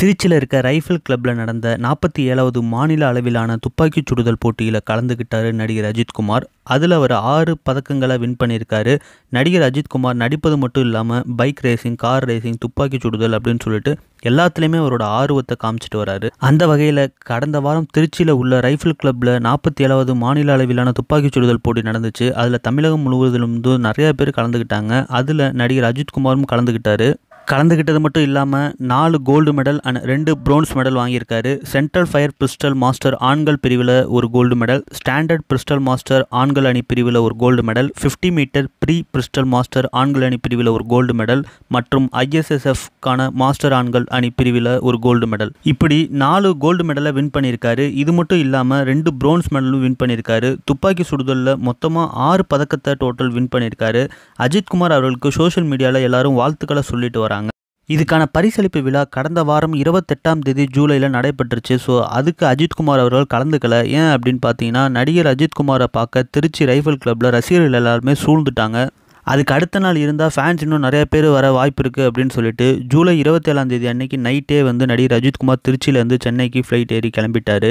திருச்சியில் இருக்க ரைஃபிள் கிளப்பில் நடந்த நாற்பத்தி ஏழாவது மாநில அளவிலான துப்பாக்கி சுடுதல் போட்டியில் கலந்துக்கிட்டார் நடிகர் அஜித்குமார் அதில் அவர் ஆறு பதக்கங்களை வின் பண்ணியிருக்காரு நடிகர் அஜித்குமார் நடிப்பது மட்டும் இல்லாமல் பைக் ரேசிங் கார் ரேசிங் துப்பாக்கி சுடுதல் அப்படின்னு சொல்லிட்டு எல்லாத்துலேயுமே அவரோட ஆர்வத்தை காமிச்சிட்டு வராரு அந்த வகையில் கடந்த வாரம் திருச்சியில் உள்ள ரைஃபிள் கிளப்பில் நாற்பத்தி ஏழாவது மாநில அளவிலான துப்பாக்கி சுடுதல் போட்டி நடந்துச்சு அதில் தமிழகம் முழுவதிலும் நிறையா பேர் கலந்துக்கிட்டாங்க அதில் நடிகர் அஜித்குமாரும் கலந்துக்கிட்டாரு கலந்துக்கிட்டது மட்டும் இல்லாமல் நாலு கோல்டு மெடல் அண்ட் ரெண்டு ப்ரோன்ஸ் மெடல் வாங்கியிருக்காரு சென்ட்ரல் ஃபயர் பிரிஸ்டல் மாஸ்டர் ஆண்கள் பிரிவில் ஒரு gold medal standard pistol master ஆண்கள் அணி பிரிவில் ஒரு gold medal fifty metre free pistol master ஆண்கள் அணி பிரிவில் ஒரு கோல்டு மெடல் மற்றும் ஐஎஸ்எஸ்எஃப்கான மாஸ்டர் ஆண்கள் அணி பிரிவில் ஒரு கோல்டு மெடல் இப்படி நாலு கோல்டு மெடலை வின் பண்ணியிருக்காரு இது மட்டும் இல்லாமல் ரெண்டு ப்ரோன்ஸ் மெடலும் வின் பண்ணியிருக்காரு துப்பாக்கி சுடுதலில் மொத்தமாக ஆறு பதக்கத்தை டோட்டல் வின் பண்ணியிருக்காரு அஜித்குமார் அவர்களுக்கு சோஷியல் மீடியாவில் எல்லாரும் வாழ்த்துக்களை சொல்லிட்டு வர இதுக்கான பரிசளிப்பு விழா கடந்த வாரம் இருபத்தெட்டாம் தேதி ஜூலையில் நடைபெற்றுச்சு ஸோ அதுக்கு அஜித்குமார் அவர்கள் கலந்துக்கல ஏன் அப்படின்னு பார்த்தீங்கன்னா நடிகர் அஜித்குமாரை பார்க்க திருச்சி ரைஃபிள் கிளப்பில் ரசிகர்கள் எல்லாருமே சூழ்ந்துட்டாங்க அதுக்கு அடுத்த நாள் இருந்தால் ஃபேன்ஸ் இன்னும் நிறைய பேர் வர வாய்ப்பு இருக்குது அப்படின்னு சொல்லிட்டு ஜூலை இருபத்தேழாம் தேதி அன்னைக்கு நைட்டே வந்து நடிகர் அஜித்குமார் திருச்சியிலேருந்து சென்னைக்கு ஃப்ளைட் ஏறி கிளம்பிட்டார்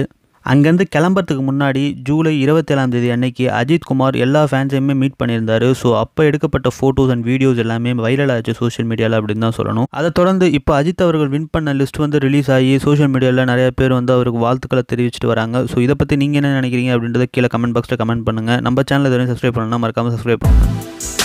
அங்கேருந்து கிளம்புறதுக்கு முன்னாடி ஜூலை இருபத்தேழாம் தேதி அன்னைக்கு அஜித் குமார் எல்லா ஃபேன்ஸையுமே மீட் பண்ணியிருந்தாரு ஸோ அப்போ எடுக்கப்பட்ட ஃபோட்டோஸ் அண்ட் வீடியோஸ் எல்லாமே வைரல் ஆச்சு சோஷியல் மீடியாவில் அப்படின்னு தான் சொல்லணும் அதை தொடர்ந்து இப்போ அஜித் அவர்கள் வின் பண்ண லிஸ்ட் வந்து ரிலீஸ் ஆகி சோஷியல் மீடியாவில் நிறைய பேர் வந்து அவருக்கு வாழ்த்துக்களை தெரிவிச்சிட்டு வராங்க ஸோ இதை பற்றி நீங்கள் என்ன நினைக்கிறீங்க அப்படின்றத கீழே கமெண்ட் பாக்ஸில் கமெண்ட் பண்ணுங்கள் நம்ம சேனல் எதுவும் சப்ஸ்கிரைப் பண்ணணும்னா மறக்காமல் சப்ஸ்கிரைப் பண்ணுங்கள்